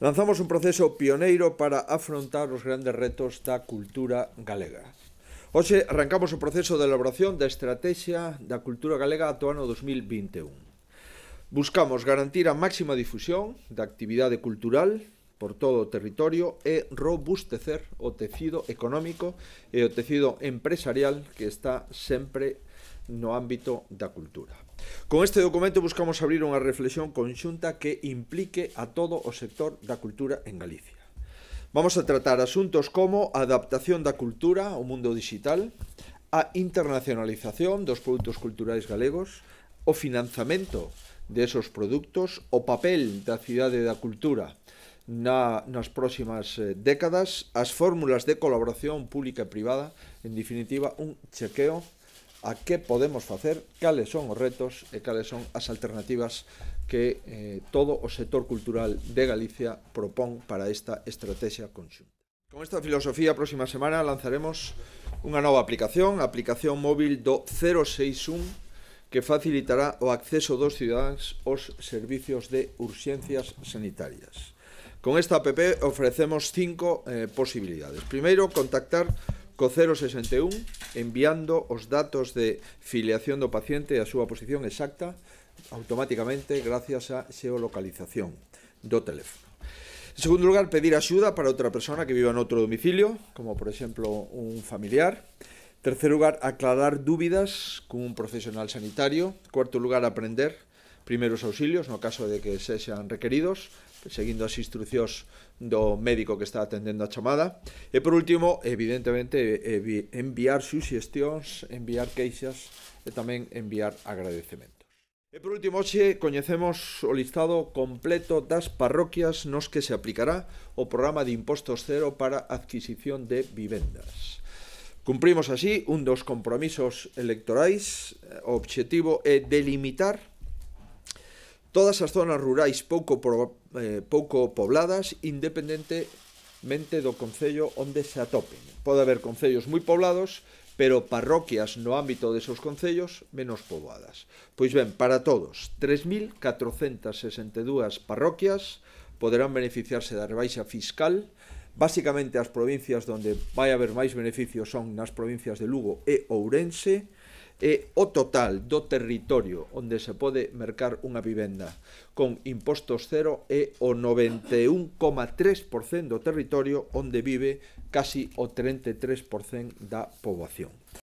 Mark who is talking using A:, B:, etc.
A: Lanzamos un proceso pioneiro para afrontar os grandes retos da cultura galega. Hoxe arrancamos o proceso de elaboración da Estrategia da Cultura Galega ato ano 2021. Buscamos garantir a máxima difusión da actividade cultural por todo o territorio e robustecer o tecido económico e o tecido empresarial que está sempre no ámbito da cultura. Con este documento buscamos abrir unha reflexión conxunta que implique a todo o sector da cultura en Galicia. Vamos a tratar asuntos como a adaptación da cultura ao mundo digital, a internacionalización dos produtos culturais galegos, o financiamento desos produtos, o papel da cidade da cultura na, nas próximas eh, décadas, as fórmulas de colaboración pública e privada, en definitiva, un chequeo a que podemos facer, cales son os retos e cales son as alternativas que eh, todo o sector cultural de Galicia propón para esta estrategia conxunta. Con esta filosofía, a próxima semana lanzaremos unha nova aplicación, a aplicación móvil do 061, que facilitará o acceso dos cidadáns aos servicios de urxencias sanitarias. Con esta app ofrecemos cinco eh, posibilidades. Primeiro, contactar co 061 enviando os datos de filiación do paciente e a súa posición exacta automáticamente gracias á xeolocalización do teléfono. En segundo lugar, pedir axuda para outra persona que viva en outro domicilio, como por exemplo un familiar. Terceiro lugar, aclarar dúbidas cun profesional sanitario. Cuarto lugar, aprender primeiros auxilios no caso de que sexan requeridos, seguindo as instruccións do médico que está atendendo a chamada. E por último, evidentemente, enviar suxestións, enviar queixas e tamén enviar agradecementos. E por último, hoxe coñecemos o listado completo das parroquias nos que se aplicará o programa de impostos cero para adquisición de vivendas. Cumprimos así un dos compromisos electorais. Eh, o obxectivo é delimitar todas as zonas rurais pouco, pro, eh, pouco pobladas independentemente do concello onde se atopen. Pode haber concellos moi poblados, pero parroquias no ámbito de seus concellos menos poboadas. Pois ben, para todos, 3.462 parroquias poderán beneficiarse da rebaixa fiscal, Básicamente as provincias onde vai haber máis beneficios son nas provincias de Lugo e Ourense, é o total do territorio onde se pode mercar unha vivenda, con impostos cero é o 91,3% do territorio onde vive casi o 33% da poboación.